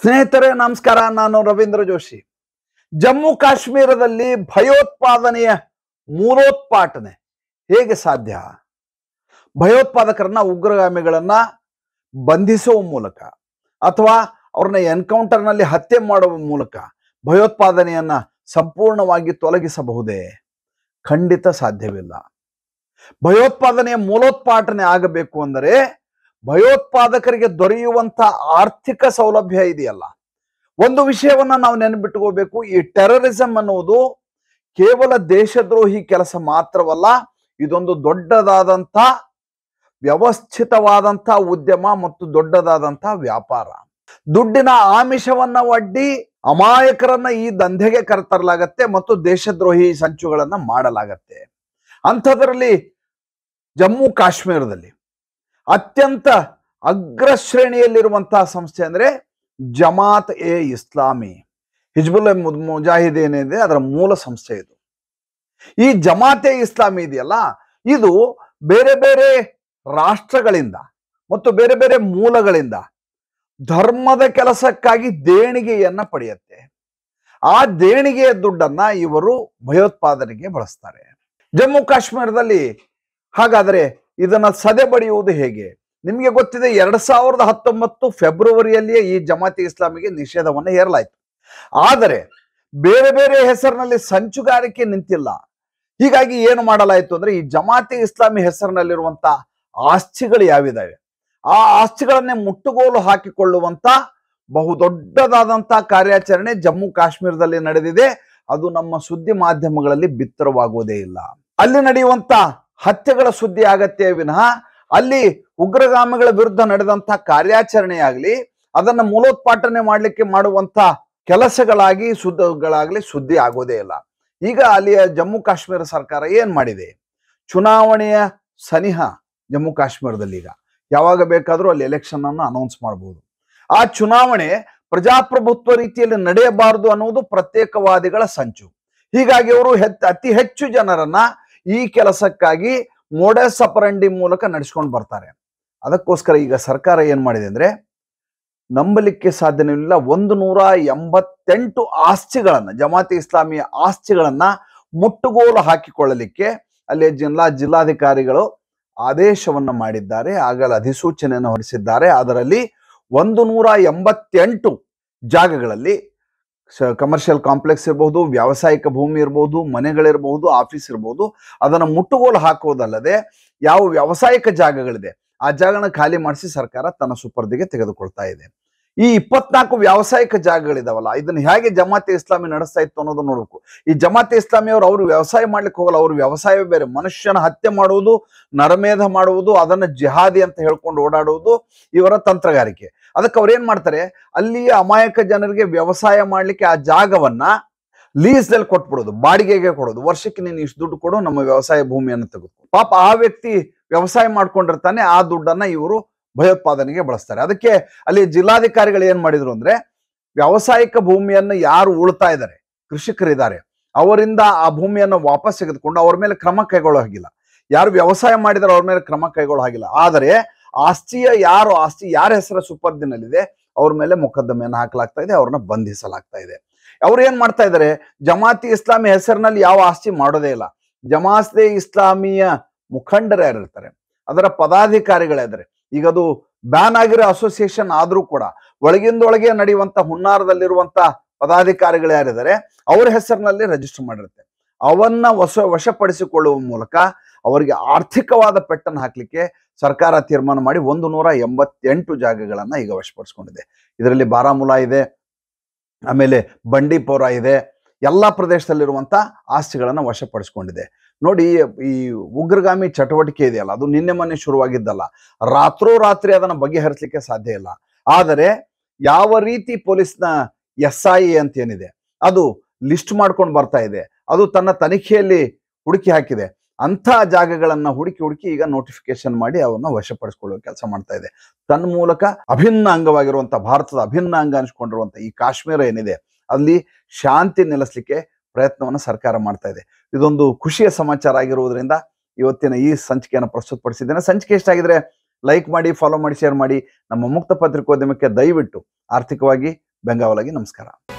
ಸ್ನೇಹಿತರೆ ನಮಸ್ಕಾರ ನಾನು ರವೀಂದ್ರ ಜೋಶಿ ಜಮ್ಮು ಕಾಶ್ಮೀರದಲ್ಲಿ ಭಯೋತ್ಪಾದನೆಯ ಮೂಲೋತ್ಪಾಟನೆ ಹೇಗೆ ಸಾಧ್ಯ ಭಯೋತ್ಪಾದಕರನ್ನ ಉಗ್ರಗಾಮಿಗಳನ್ನ ಬಂಧಿಸುವ ಮೂಲಕ ಅಥವಾ ಅವ್ರನ್ನ ಎನ್ಕೌಂಟರ್ನಲ್ಲಿ ಹತ್ಯೆ ಮಾಡುವ ಮೂಲಕ ಭಯೋತ್ಪಾದನೆಯನ್ನ ಸಂಪೂರ್ಣವಾಗಿ ತೊಲಗಿಸಬಹುದೇ ಖಂಡಿತ ಸಾಧ್ಯವಿಲ್ಲ ಭಯೋತ್ಪಾದನೆಯ ಮೂಲೋತ್ಪಾಟನೆ ಆಗಬೇಕು ಅಂದರೆ ಭಯೋತ್ಪಾದಕರಿಗೆ ದೊರೆಯುವಂತ ಆರ್ಥಿಕ ಸೌಲಭ್ಯ ಇದೆಯಲ್ಲ ಒಂದು ವಿಷಯವನ್ನ ನಾವು ನೆನಪಿಟ್ಟುಕೋಬೇಕು ಈ ಟೆರರಿಸಂ ಅನ್ನುವುದು ಕೇವಲ ದೇಶದ್ರೋಹಿ ಕೆಲಸ ಮಾತ್ರವಲ್ಲ ಇದೊಂದು ದೊಡ್ಡದಾದಂಥ ವ್ಯವಸ್ಥಿತವಾದಂಥ ಉದ್ಯಮ ಮತ್ತು ದೊಡ್ಡದಾದಂಥ ವ್ಯಾಪಾರ ದುಡ್ಡಿನ ಆಮಿಷವನ್ನ ಒಡ್ಡಿ ಅಮಾಯಕರನ್ನ ಈ ದಂಧೆಗೆ ಕರೆತರಲಾಗತ್ತೆ ಮತ್ತು ದೇಶದ್ರೋಹಿ ಸಂಚುಗಳನ್ನ ಮಾಡಲಾಗತ್ತೆ ಅಂಥದ್ರಲ್ಲಿ ಜಮ್ಮು ಕಾಶ್ಮೀರದಲ್ಲಿ ಅತ್ಯಂತ ಅಗ್ರ ಸಂಸ್ಥೆ ಅಂದರೆ ಜಮಾತ್ ಎ ಇಸ್ಲಾಮಿ ಹಿಜ್ಬುಲ್ ಮುಜಾಹಿದ್ ಏನಿದೆ ಅದರ ಮೂಲ ಸಂಸ್ಥೆ ಇದು ಈ ಜಮಾತೆ ಇಸ್ಲಾಮಿ ಇದೆಯಲ್ಲ ಇದು ಬೇರೆ ಬೇರೆ ರಾಷ್ಟ್ರಗಳಿಂದ ಮತ್ತು ಬೇರೆ ಬೇರೆ ಮೂಲಗಳಿಂದ ಧರ್ಮದ ಕೆಲಸಕ್ಕಾಗಿ ದೇಣಿಗೆಯನ್ನ ಪಡೆಯುತ್ತೆ ಆ ದೇಣಿಗೆಯ ದುಡ್ಡನ್ನ ಇವರು ಭಯೋತ್ಪಾದನೆಗೆ ಬಳಸ್ತಾರೆ ಜಮ್ಮು ಕಾಶ್ಮೀರದಲ್ಲಿ ಹಾಗಾದರೆ ಇದನ್ನ ಸದೆಬಡಿಯುವುದು ಹೇಗೆ ನಿಮಗೆ ಗೊತ್ತಿದೆ ಎರಡ್ ಸಾವಿರದ ಹತ್ತೊಂಬತ್ತು ಫೆಬ್ರವರಿಯಲ್ಲಿಯೇ ಈ ಜಮಾತಿ ಇಸ್ಲಾಮಿಗೆ ನಿಷೇಧವನ್ನು ಹೇರಲಾಯ್ತು ಆದರೆ ಬೇರೆ ಬೇರೆ ಹೆಸರಿನಲ್ಲಿ ಸಂಚುಗಾರಿಕೆ ನಿಂತಿಲ್ಲ ಹೀಗಾಗಿ ಏನು ಮಾಡಲಾಯಿತು ಅಂದ್ರೆ ಈ ಜಮಾತಿ ಇಸ್ಲಾಮಿ ಹೆಸರಿನಲ್ಲಿರುವಂತ ಆಸ್ತಿಗಳು ಯಾವಿದಾವೆ ಆ ಆಸ್ತಿಗಳನ್ನೇ ಮುಟ್ಟುಗೋಲು ಹಾಕಿಕೊಳ್ಳುವಂತ ಬಹುದೊಡ್ಡದಾದಂಥ ಕಾರ್ಯಾಚರಣೆ ಜಮ್ಮು ಕಾಶ್ಮೀರದಲ್ಲಿ ನಡೆದಿದೆ ಅದು ನಮ್ಮ ಸುದ್ದಿ ಮಾಧ್ಯಮಗಳಲ್ಲಿ ಬಿತ್ತರವಾಗುವುದೇ ಇಲ್ಲ ಅಲ್ಲಿ ನಡೆಯುವಂತ ಹತ್ಯೆಗಳ ಸುದ್ದಿ ಆಗತ್ತೆ ವಿನಃ ಅಲ್ಲಿ ಉಗ್ರಗಾಮಿಗಳ ವಿರುದ್ಧ ನಡೆದಂತಹ ಕಾರ್ಯಾಚರಣೆ ಅದನ್ನ ಮೂಲೋತ್ಪಾಟನೆ ಮಾಡಲಿಕ್ಕೆ ಮಾಡುವಂತ ಕೆಲಸಗಳಾಗಿ ಸುದ್ದಿಗಳಾಗಲಿ ಸುದ್ದಿ ಆಗೋದೇ ಇಲ್ಲ ಈಗ ಅಲ್ಲಿಯ ಜಮ್ಮು ಕಾಶ್ಮೀರ ಸರ್ಕಾರ ಏನ್ ಮಾಡಿದೆ ಚುನಾವಣೆಯ ಸನಿಹ ಜಮ್ಮು ಕಾಶ್ಮೀರದಲ್ಲಿ ಈಗ ಯಾವಾಗ ಬೇಕಾದರೂ ಅಲ್ಲಿ ಎಲೆಕ್ಷನ್ ಅನ್ನು ಅನೌನ್ಸ್ ಮಾಡಬಹುದು ಆ ಚುನಾವಣೆ ಪ್ರಜಾಪ್ರಭುತ್ವ ರೀತಿಯಲ್ಲಿ ನಡೆಯಬಾರದು ಅನ್ನುವುದು ಪ್ರತ್ಯೇಕವಾದಿಗಳ ಸಂಚು ಹೀಗಾಗಿ ಅವರು ಅತಿ ಹೆಚ್ಚು ಜನರನ್ನ ಈ ಕೆಲಸಕ್ಕಾಗಿ ಮೋಡಸ್ ಸಪರಂಡಿ ಮೂಲಕ ನಡೆಸ್ಕೊಂಡು ಬರ್ತಾರೆ ಅದಕ್ಕೋಸ್ಕರ ಈಗ ಸರ್ಕಾರ ಏನ್ ಮಾಡಿದೆ ಅಂದ್ರೆ ನಂಬಲಿಕ್ಕೆ ಸಾಧ್ಯವಿಲ್ಲ ಒಂದು ನೂರ ಎಂಬತ್ತೆಂಟು ಆಸ್ತಿಗಳನ್ನ ಜಮಾತಿ ಇಸ್ಲಾಮಿಯ ಆಸ್ತಿಗಳನ್ನ ಮುಟ್ಟುಗೋಲು ಹಾಕಿಕೊಳ್ಳಲಿಕ್ಕೆ ಅಲ್ಲಿ ಜಿಲ್ಲಾ ಜಿಲ್ಲಾಧಿಕಾರಿಗಳು ಆದೇಶವನ್ನ ಮಾಡಿದ್ದಾರೆ ಆಗಲ ಅಧಿಸೂಚನೆಯನ್ನು ಹೊರಡಿಸಿದ್ದಾರೆ ಅದರಲ್ಲಿ ಒಂದು ನೂರ ಎಂಬತ್ತೆಂಟು ಜಾಗಗಳಲ್ಲಿ ಕಮರ್ಷಿಯಲ್ ಕಾಂಪ್ಲೆಕ್ಸ್ ಇರಬಹುದು ವ್ಯಾವಸಾಯಿಕ ಭೂಮಿ ಇರಬಹುದು ಮನೆಗಳಿರಬಹುದು ಆಫೀಸ್ ಇರಬಹುದು ಅದನ್ನು ಮುಟ್ಟುಗೋಲು ಹಾಕೋದಲ್ಲದೆ ಯಾವ ವ್ಯಾವಸಾಯಿಕ ಜಾಗಗಳಿದೆ ಆ ಜಾಗನ ಖಾಲಿ ಮಾಡಿಸಿ ಸರ್ಕಾರ ತನ್ನ ಸುಪರ್ದಿಗೆ ತೆಗೆದುಕೊಳ್ತಾ ಇದೆ ಈ ಇಪ್ಪತ್ನಾಲ್ಕು ವ್ಯಾವಸಾಯಿಕ ಜಾಗಗಳಿದಾವಲ್ಲ ಇದನ್ನ ಹೇಗೆ ಜಮಾತೆ ಇಸ್ಲಾಮಿ ನಡೆಸ್ತಾ ಇತ್ತು ಅನ್ನೋದು ನೋಡಬೇಕು ಈ ಜಮಾತೆ ಇಸ್ಲಾಮಿ ಅವರು ಅವರು ವ್ಯವಸಾಯ ಮಾಡ್ಲಿಕ್ಕೆ ಹೋಗಲ್ಲ ಅವರು ವ್ಯವಸಾಯ ಬೇರೆ ಮನುಷ್ಯನ ಹತ್ಯೆ ಮಾಡುವುದು ನರಮೇಧ ಮಾಡುವುದು ಅದನ್ನ ಜಿಹಾದಿ ಅಂತ ಹೇಳ್ಕೊಂಡು ಓಡಾಡುವುದು ಇವರ ತಂತ್ರಗಾರಿಕೆ ಅದಕ್ಕೆ ಏನ್ ಮಾಡ್ತಾರೆ ಅಲ್ಲಿಯ ಅಮಾಯಕ ಜನರಿಗೆ ವ್ಯವಸಾಯ ಮಾಡ್ಲಿಕ್ಕೆ ಆ ಜಾಗವನ್ನ ಲೀಸ್ದಲ್ಲಿ ಕೊಟ್ಬಿಡೋದು ಬಾಡಿಗೆಗೆ ಕೊಡೋದು ವರ್ಷಕ್ಕೆ ನೀನು ಇಷ್ಟು ದುಡ್ಡು ಕೊಡು ನಮ್ಮ ವ್ಯವಸಾಯ ಭೂಮಿಯನ್ನು ತೆಗೆದು ಪಾಪ ಆ ವ್ಯಕ್ತಿ ವ್ಯವಸಾಯ ಮಾಡ್ಕೊಂಡಿರ್ತಾನೆ ಆ ದುಡ್ಡನ್ನ ಇವರು ಭಯೋತ್ಪಾದನೆಗೆ ಬಳಸ್ತಾರೆ ಅದಕ್ಕೆ ಅಲ್ಲಿ ಜಿಲ್ಲಾಧಿಕಾರಿಗಳು ಏನ್ ಮಾಡಿದ್ರು ಅಂದ್ರೆ ವ್ಯಾವಸಾಯಿಕ ಭೂಮಿಯನ್ನು ಯಾರು ಉಳ್ತಾ ಇದ್ದಾರೆ ಕೃಷಿಕರಿದ್ದಾರೆ ಅವರಿಂದ ಆ ಭೂಮಿಯನ್ನು ವಾಪಸ್ ತೆಗೆದುಕೊಂಡು ಅವ್ರ ಮೇಲೆ ಕ್ರಮ ಕೈಗೊಳ್ಳೋ ಹಾಗಿಲ್ಲ ಯಾರು ವ್ಯವಸಾಯ ಮಾಡಿದ್ರೆ ಅವ್ರ ಮೇಲೆ ಕ್ರಮ ಕೈಗೊಳ್ಳೋ ಹಾಗಿಲ್ಲ ಆದರೆ ಆಸ್ತಿಯ ಯಾರು ಆಸ್ತಿ ಯಾರ ಹೆಸರ ಸುಪರ್ದಿನಲ್ಲಿದೆ ಅವ್ರ ಮೇಲೆ ಮೊಕದ್ದಮೆಯನ್ನು ಹಾಕಲಾಗ್ತಾ ಇದೆ ಅವ್ರನ್ನ ಬಂಧಿಸಲಾಗ್ತಾ ಇದೆ ಅವ್ರು ಏನ್ ಮಾಡ್ತಾ ಇದ್ದಾರೆ ಜಮಾತಿ ಇಸ್ಲಾಮಿ ಹೆಸರಿನಲ್ಲಿ ಯಾವ ಆಸ್ತಿ ಮಾಡೋದೇ ಇಲ್ಲ ಜಮಾತೆ ಇಸ್ಲಾಮಿಯ ಮುಖಂಡರು ಯಾರಿರ್ತಾರೆ ಅದರ ಪದಾಧಿಕಾರಿಗಳಿದ್ದಾರೆ ಈಗ ಅದು ಬ್ಯಾನ್ ಆಗಿರೋ ಅಸೋಸಿಯೇಷನ್ ಆದ್ರೂ ಕೂಡ ಒಳಗಿಂದೊಳಗೆ ನಡೆಯುವಂತ ಹುನ್ನಾರದಲ್ಲಿರುವಂತ ಪದಾಧಿಕಾರಿಗಳು ಯಾರಿದ್ದಾರೆ ಅವ್ರ ಹೆಸರಿನಲ್ಲಿ ರಿಜಿಸ್ಟರ್ ಮಾಡಿರುತ್ತೆ ಅವನ್ನ ವಶ ವಶಪಡಿಸಿಕೊಳ್ಳುವ ಮೂಲಕ ಅವರಿಗೆ ಆರ್ಥಿಕವಾದ ಪೆಟ್ಟನ್ನು ಹಾಕಲಿಕ್ಕೆ ಸರ್ಕಾರ ತೀರ್ಮಾನ ಮಾಡಿ ಒಂದು ನೂರ ಎಂಬತ್ತೆಂಟು ಜಾಗಗಳನ್ನು ಈಗ ವಶಪಡಿಸ್ಕೊಂಡಿದೆ ಇದರಲ್ಲಿ ಬಾರಾಮುಲಾ ಇದೆ ಆಮೇಲೆ ಬಂಡೀಪೋರ ಇದೆ ಎಲ್ಲ ಪ್ರದೇಶದಲ್ಲಿರುವಂಥ ಆಸ್ತಿಗಳನ್ನು ವಶಪಡಿಸ್ಕೊಂಡಿದೆ ನೋಡಿ ಈ ಉಗ್ರಗಾಮಿ ಚಟುವಟಿಕೆ ಇದೆಯಲ್ಲ ಅದು ನಿನ್ನೆ ಮೊನ್ನೆ ಶುರುವಾಗಿದ್ದಲ್ಲ ರಾತ್ರೋರಾತ್ರಿ ಅದನ್ನು ಬಗೆಹರಿಸಲಿಕ್ಕೆ ಸಾಧ್ಯ ಇಲ್ಲ ಆದರೆ ಯಾವ ರೀತಿ ಪೊಲೀಸ್ನ ಎಸ್ ಐ ಎ ಅಂತ ಏನಿದೆ ಅದು ಲಿಸ್ಟ್ ಮಾಡ್ಕೊಂಡು ಬರ್ತಾ ಇದೆ ಅದು ತನ್ನ ತನಿಖೆಯಲ್ಲಿ ಹುಡುಕಿ ಹಾಕಿದೆ ಅಂಥ ಜಾಗಗಳನ್ನು ಹುಡುಕಿ ಹುಡುಕಿ ಈಗ ನೋಟಿಫಿಕೇಶನ್ ಮಾಡಿ ಅವನ್ನ ವಶಪಡಿಸಿಕೊಳ್ಳುವ ಕೆಲಸ ಮಾಡ್ತಾ ಇದೆ ತನ್ನ ಮೂಲಕ ಅಭಿನ್ನ ಅಂಗವಾಗಿರುವಂಥ ಭಾರತದ ಅಭಿನ್ನ ಅಂಗ ಅನಿಸ್ಕೊಂಡಿರುವಂಥ ಈ ಕಾಶ್ಮೀರ ಏನಿದೆ ಅಲ್ಲಿ ಶಾಂತಿ ನೆಲೆಸಲಿಕ್ಕೆ ಪ್ರಯತ್ನವನ್ನು ಸರ್ಕಾರ ಮಾಡ್ತಾ ಇದೆ ಇದೊಂದು ಖುಷಿಯ ಸಮಾಚಾರ ಆಗಿರುವುದರಿಂದ ಇವತ್ತಿನ ಈ ಸಂಚಿಕೆಯನ್ನು ಪಡಿಸಿದ್ದೇನೆ ಸಂಚಿಕೆ ಎಷ್ಟಾಗಿದ್ರೆ ಲೈಕ್ ಮಾಡಿ ಫಾಲೋ ಮಾಡಿ ಶೇರ್ ಮಾಡಿ ನಮ್ಮ ಮುಕ್ತ ಪತ್ರಿಕೋದ್ಯಮಕ್ಕೆ ದಯವಿಟ್ಟು ಆರ್ಥಿಕವಾಗಿ ಬೆಂಗಾವಲಾಗಿ ನಮಸ್ಕಾರ